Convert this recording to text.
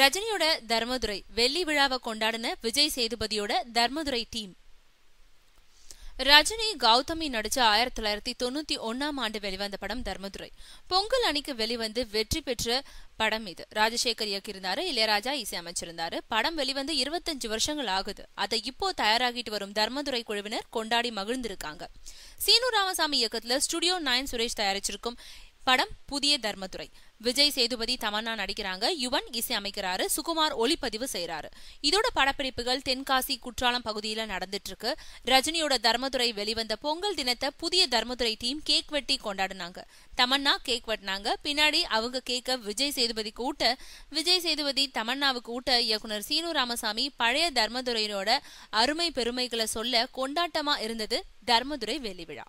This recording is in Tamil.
ரஜினியோட தர்மதுரை வெள்ளி விழாவை கொண்டாடின விஜய் சேதுபதியோட தர்மதுரை டீம் ரஜினி கௌதமி நடிச்ச ஆயிரத்தி தொள்ளாயிரத்தி தொண்ணூத்தி ஒன்னாம் ஆண்டு வெளிவந்த படம் தர்மதுரை பொங்கல் அணிக்கு வெளிவந்து வெற்றி பெற்ற படம் இது ராஜசேகர் இயக்கியிருந்தாரு இளையராஜா அமைச்சிருந்தாரு படம் வெளிவந்து இருபத்தஞ்சு வருஷங்கள் ஆகுது அதை இப்போ தயாராகிட்டு வரும் தர்மதுரை குழுவினர் கொண்டாடி மகிழ்ந்திருக்காங்க சீனு ராமசாமி இயக்கத்துல ஸ்டுடியோ நைன் சுரேஷ் தயாரிச்சிருக்கும் படம் புதிய தர்மதுரை விஜய் சேதுபதி தமன்னா நடிக்கிறாங்க யுவன் இசை அமைக்கிறாரு சுகுமார் ஒளிப்பதிவு செய்யறாரு இதோட படப்பிடிப்புகள் தென்காசி குற்றாலம் பகுதியில நடந்துட்டு இருக்கு ரஜினியோட தர்மதுரை வெளிவந்த பொங்கல் தினத்தை புதிய தர்மதுரை டீம் கேக் வெட்டி கொண்டாடினாங்க தமன்னா கேக் வெட்டினாங்க பின்னாடி அவங்க கேக்க விஜய் சேதுபதி கூட்ட விஜய் சேதுபதி தமன்னாவுக்கு ஊட்ட இயக்குனர் சீனு ராமசாமி பழைய தர்மதுரையினோட அருமை பெருமைகளை சொல்ல கொண்டாட்டமா இருந்தது தர்மதுரை வெளிவிழா